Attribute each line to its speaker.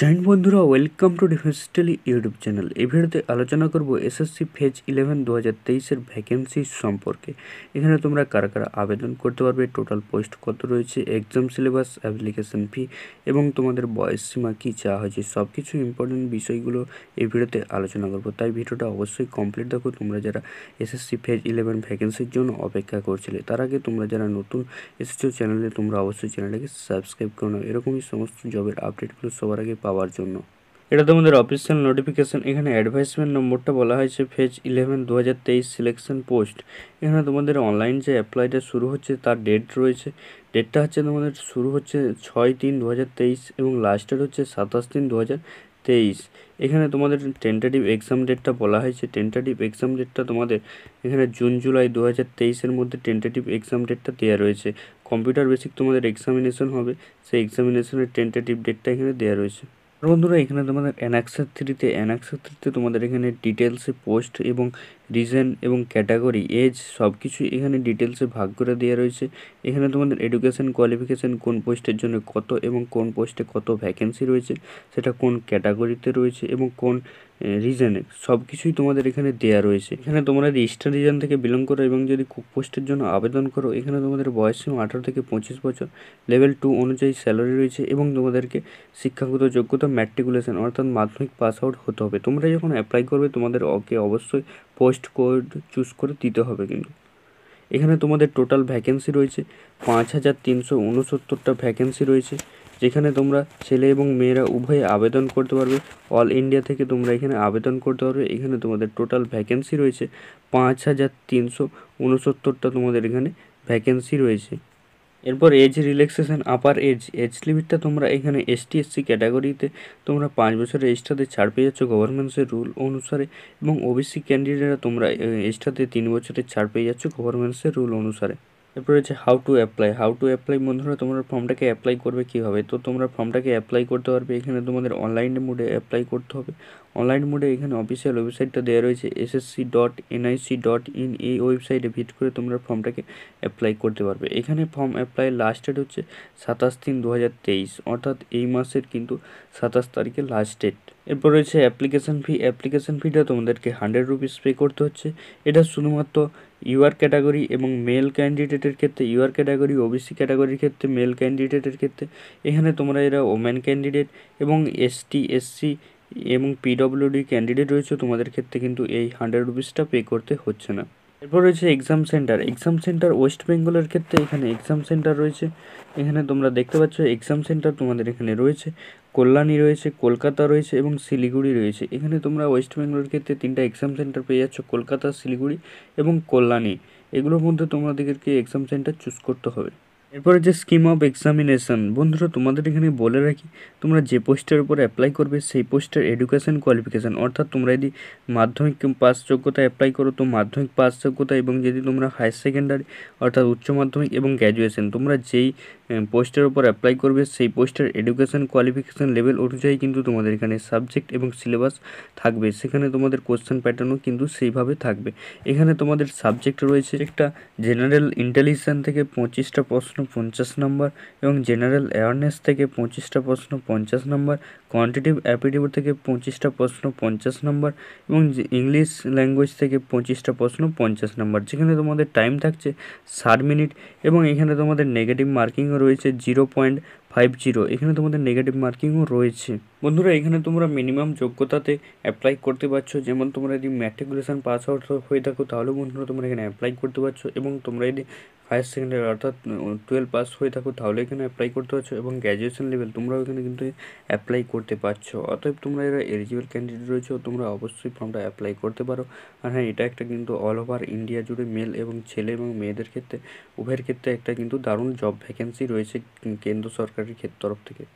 Speaker 1: joint বন্ধুরা welcome to defence tele YouTube channel এই ভিডিওতে আলোচনা করব এসএসসি ফেজ ইলেভেন দু হাজার তেইশের ভ্যাকেন্সি সম্পর্কে এখানে তোমরা কারা কারা আবেদন করতে পারবে টোটাল পোস্ট কত রয়েছে এক্সাম সিলেবাস অ্যাপ্লিকেশন ফি এবং তোমাদের বয়স সীমা কী চাওয়া হয়েছে সব কিছু ইম্পর্টেন্ট বিষয়গুলো এই ভিডিওতে আলোচনা করব তাই ভিডিওটা অবশ্যই কমপ্লিট দেখো তোমরা যারা এসএসসি ফেজ ইলেভেন ভ্যাকেন্সির জন্য অপেক্ষা করছিলে তার আগে তোমরা যারা নতুন এসেছো চ্যানেলে তোমরা অবশ্যই চ্যানেলটাকে সাবস্ক্রাইব করো এরকমই সমস্ত জবের আপডেটগুলো সবার আগে পাওয়ার জন্য এটা তোমাদের অফিসিয়াল নোটিফিকেশান এখানে অ্যাডভাইসমেন্ট নম্বরটা বলা হয়েছে ফেজ ইলেভেন দু হাজার তেইশ সিলেকশন পোস্ট এখানে তোমাদের অনলাইন যে অ্যাপ্লাইটা শুরু হচ্ছে তার ডেট রয়েছে ডেটটা হচ্ছে তোমাদের শুরু হচ্ছে ছয় তিন দু হাজার তেইশ এবং লাস্টের হচ্ছে সাতাশ তিন দু হাজার তেইশ এখানে তোমাদের টেন্টেটিভ এক্সাম ডেটটা বলা হয়েছে টেন্টেটিভ এক্সাম ডেটটা তোমাদের এখানে জুন জুলাই দু হাজার তেইশের মধ্যে টেন্টেটিভ এক্সাম ডেটটা দেওয়া রয়েছে কম্পিউটার বেসিক তোমাদের এক্সামিনেশন হবে সেই এক্সামিনেশনের টেন্টেটিভ ডেটটা এখানে দেওয়া রয়েছে বন্ধুরা এখানে তোমাদের অ্যানাক্সার থ্রিতে অ্যানাক্সার থ্রিতে তোমাদের এখানে ডিটেলসে পোস্ট এবং রিজন এবং ক্যাটাগরি এজ সব কিছু এখানে ডিটেলসে ভাগ করে দেওয়া রয়েছে এখানে তোমাদের এডুকেশান কোয়ালিফিকেশান কোন পোস্টের জন্য কত এবং কোন পোস্টে কত ভ্যাকেন্সি রয়েছে সেটা কোন ক্যাটাগরিতে রয়েছে এবং কোন রিজনে সব কিছুই তোমাদের এখানে দেওয়া রয়েছে এখানে তোমরা রেজিস্টার রিজন থেকে বিলং করো এবং যদি কুক পোস্টের জন্য আবেদন করো এখানে তোমাদের বয়স সীমা আঠারো থেকে পঁচিশ বছর লেভেল টু অনুযায়ী স্যালারি রয়েছে এবং তোমাদেরকে শিক্ষাগত যোগ্যতা ম্যাট্রিকুলেশন অর্থাৎ মাধ্যমিক পাস আউট হতে হবে তোমরা যখন অ্যাপ্লাই করবে তোমাদের অকে অবশ্যই পোস্ট কোড চুজ করে দিতে হবে কিন্তু এখানে তোমাদের টোটাল ভ্যাকেন্সি রয়েছে পাঁচ হাজার তিনশো উনসত্তরটা ভ্যাকেন্সি রয়েছে যেখানে তোমরা ছেলে এবং মেয়েরা উভয়ে আবেদন করতে পারবে অল ইন্ডিয়া থেকে তোমরা এখানে আবেদন করতে পারবে এখানে তোমাদের টোটাল ভ্যাকেন্সি রয়েছে পাঁচ হাজার তিনশো উনসত্তরটা তোমাদের এখানে ভ্যাকেন্সি রয়েছে এরপর age relaxation upper age age লিমিটটা তোমরা এখানে এস টি এসসি ক্যাটাগরিতে তোমরা পাঁচ বছরের এজটাতে ছাড় পেয়ে যাচ্ছ গভর্নমেন্টসের রুল অনুসারে এবং ওবিসি ক্যান্ডিডেটরা তোমরা এজটাতে তিন বছরের ছাড় পেয়ে যাচ্ছ গভর্নমেন্টসের রুল অনুসারে এরপর রয়েছে how to apply how to apply বন্ধুরা তোমরা ফর্মটাকে অ্যাপ্লাই করবে কীভাবে তো তোমরা ফর্মটাকে অ্যাপ্লাই করতে পারবে এখানে তোমাদের অনলাইন মোডে অ্যাপ্লাই করতে হবে অনলাইন মোডে এখানে অফিসিয়াল ওয়েবসাইটটা দেওয়া রয়েছে SSC dot NIC dot in এই ওয়েবসাইটে ভিট করে তোমরা ফর্মটাকে অ্যাপ্লাই করতে পারবে এখানে ফর্ম অ্যাপ্লাই লাস্ট ডেট হচ্ছে সাতাশ তিন দু অর্থাৎ এই মাসের কিন্তু সাতাশ তারিখে লাস্ট ডেট এরপর রয়েছে অ্যাপ্লিকেশান ফি অ্যাপ্লিকেশান ফিটা তোমাদেরকে হান্ড্রেড রুপিস পে করতে হচ্ছে এটা শুধুমাত্র ইউআর ক্যাটাগরি এবং মেল ক্যান্ডিডেটের ক্ষেত্রে ইউআর ক্যাটাগরি ওবিসি ক্যাটাগরির ক্ষেত্রে মেল ক্যান্ডিডেটের ক্ষেত্রে এখানে তোমরা এরা ওম্যান ক্যান্ডিডেট এবং এসটি এসসি এবং পিডব্লিউডি ক্যান্ডিডেট রয়েছে তোমাদের ক্ষেত্রে কিন্তু এই হান্ড্রেড রুপিসটা পে করতে হচ্ছে না এরপর রয়েছে exam centre exam centre West বেঙ্গলের ক্ষেত্রে এখানে এক্সাম সেন্টার রয়েছে এখানে তোমরা দেখতে পাচ্ছ এক্সাম সেন্টার তোমাদের এখানে রয়েছে কল্যাণী রয়েছে কলকাতা রয়েছে এবং শিলিগুড়ি রয়েছে এখানে তোমরা ওয়েস্ট বেঙ্গলের ক্ষেত্রে তিনটা এক্সাম সেন্টার পেয়ে যাচ্ছ কলকাতা শিলিগুড়ি এবং কল্যাণী এগুলোর মধ্যে তোমাদেরকে এক্সাম সেন্টার চুজ করতে হবে এরপরে যে স্কিম অফ এক্সামিনেশান বন্ধুরা তোমাদের এখানে বলে রাখি তোমরা যে পোস্টের উপর অ্যাপ্লাই করবে সেই পোস্টের এডুকেশন কোয়ালিফিকেশান অর্থাৎ তোমরা যদি মাধ্যমিক পাস যোগ্যতা অ্যাপ্লাই করো তো মাধ্যমিক পাস যোগ্যতা এবং যদি তোমরা হায়ার সেকেন্ডারি অর্থাৎ উচ্চ মাধ্যমিক এবং গ্র্যাজুয়েশন তোমরা যেই পোস্টের উপর অ্যাপ্লাই করবে সেই পোস্টের এডুকেশন কোয়ালিফিকেশান লেভেল অনুযায়ী কিন্তু তোমাদের এখানে সাবজেক্ট এবং সিলেবাস থাকবে সেখানে তোমাদের কোশ্চেন প্যাটার্নও কিন্তু সেইভাবে থাকবে এখানে তোমাদের সাবজেক্ট রয়েছে একটা জেনারেল ইন্টেলিজেন্স থেকে পঁচিশটা প্রশ্ন প্রশ্ন পঞ্চাশ নম্বর এবং জেনারেল অ্যাওয়ারনেস থেকে পঁচিশটা প্রশ্ন পঞ্চাশ নম্বর কোয়ান্টিটিভ অ্যাপিটিউড থেকে পঁচিশটা প্রশ্ন পঞ্চাশ নম্বর এবং ইংলিশ ল্যাঙ্গুয়েজ থেকে পঁচিশটা প্রশ্ন পঞ্চাশ নম্বর যেখানে তোমাদের টাইম থাকছে ষাট মিনিট এবং এখানে তোমাদের নেগেটিভ মার্কিংও রয়েছে জিরো পয়েন্ট ফাইভ জিরো এখানে তোমাদের নেগেটিভ মার্কিংও রয়েছে বন্ধুরা এখানে তোমরা মিনিমাম যোগ্যতাতে অ্যাপ্লাই করতে পারছো যেমন তোমরা যদি ম্যাট্রিকুলেশন পাস আউট হয়ে থাকো তাহলেও বন্ধুরা তোমরা এখানে অ্যাপ্লাই করতে পারছো এবং তোমরা যদি হায়ার সেকেন্ডারি অর্থাৎ টুয়েলভ পাস হয়ে থাকো তাহলে এখানে অ্যাপ্লাই করতে পারছো এবং গ্র্যাজুয়েশন লেভেল তোমরাও এখানে কিন্তু অ্যাপ্লাই করতে পারছো অতএব তোমরা এরা এলিজিবল ক্যান্ডিডেট রয়েছো তোমরা অবশ্যই ফর্মটা অ্যাপ্লাই করতে পারো আর হ্যাঁ এটা একটা কিন্তু অল ওভার ইন্ডিয়া জুড়ে মেল এবং ছেলে এবং মেয়েদের ক্ষেত্রে উভয়ের ক্ষেত্রে একটা কিন্তু দারুণ জব ভ্যাকেন্সি রয়েছে কেন্দ্র সরকারের তরফ থেকে